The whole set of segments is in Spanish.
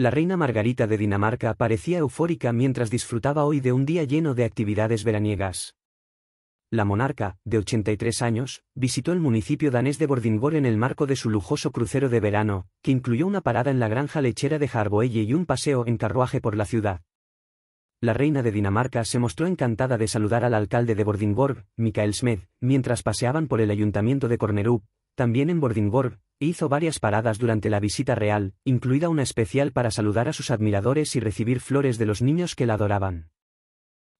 La reina Margarita de Dinamarca parecía eufórica mientras disfrutaba hoy de un día lleno de actividades veraniegas. La monarca, de 83 años, visitó el municipio danés de Bordingborg en el marco de su lujoso crucero de verano, que incluyó una parada en la granja lechera de Jarboelle y un paseo en carruaje por la ciudad. La reina de Dinamarca se mostró encantada de saludar al alcalde de Bordingborg, Mikael Smed, mientras paseaban por el ayuntamiento de Cornerup, también en Bordingborg, hizo varias paradas durante la visita real, incluida una especial para saludar a sus admiradores y recibir flores de los niños que la adoraban.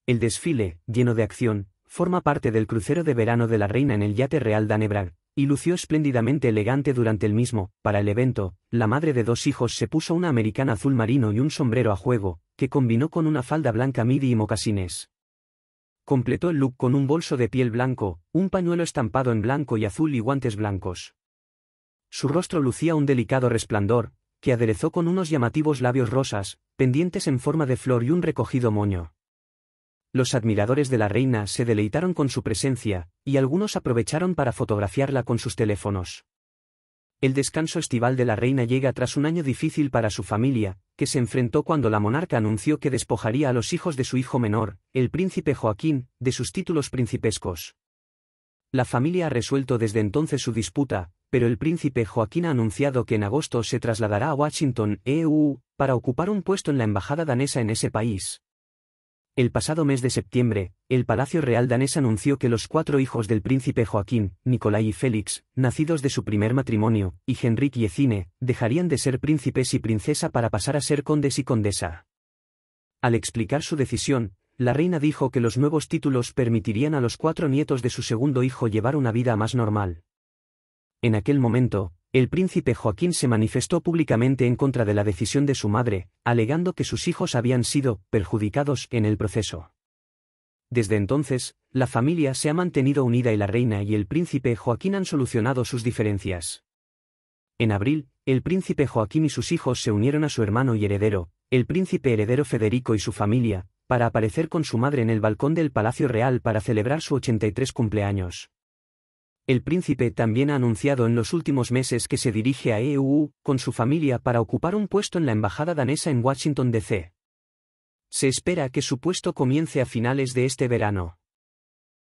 El desfile, lleno de acción, forma parte del crucero de verano de la reina en el yate real Dannebrag, y lució espléndidamente elegante durante el mismo. Para el evento, la madre de dos hijos se puso una americana azul marino y un sombrero a juego, que combinó con una falda blanca midi y mocasines. Completó el look con un bolso de piel blanco, un pañuelo estampado en blanco y azul y guantes blancos. Su rostro lucía un delicado resplandor, que aderezó con unos llamativos labios rosas, pendientes en forma de flor y un recogido moño. Los admiradores de la reina se deleitaron con su presencia, y algunos aprovecharon para fotografiarla con sus teléfonos. El descanso estival de la reina llega tras un año difícil para su familia, que se enfrentó cuando la monarca anunció que despojaría a los hijos de su hijo menor, el príncipe Joaquín, de sus títulos principescos. La familia ha resuelto desde entonces su disputa, pero el príncipe Joaquín ha anunciado que en agosto se trasladará a Washington, EU, para ocupar un puesto en la embajada danesa en ese país. El pasado mes de septiembre, el Palacio Real danés anunció que los cuatro hijos del príncipe Joaquín, Nicolai y Félix, nacidos de su primer matrimonio, y Henrik y Ecine, dejarían de ser príncipes y princesa para pasar a ser condes y condesa. Al explicar su decisión, la reina dijo que los nuevos títulos permitirían a los cuatro nietos de su segundo hijo llevar una vida más normal. En aquel momento, el príncipe Joaquín se manifestó públicamente en contra de la decisión de su madre, alegando que sus hijos habían sido perjudicados en el proceso. Desde entonces, la familia se ha mantenido unida y la reina y el príncipe Joaquín han solucionado sus diferencias. En abril, el príncipe Joaquín y sus hijos se unieron a su hermano y heredero, el príncipe heredero Federico y su familia, para aparecer con su madre en el balcón del Palacio Real para celebrar su 83 cumpleaños. El príncipe también ha anunciado en los últimos meses que se dirige a EU con su familia para ocupar un puesto en la embajada danesa en Washington, D.C. Se espera que su puesto comience a finales de este verano.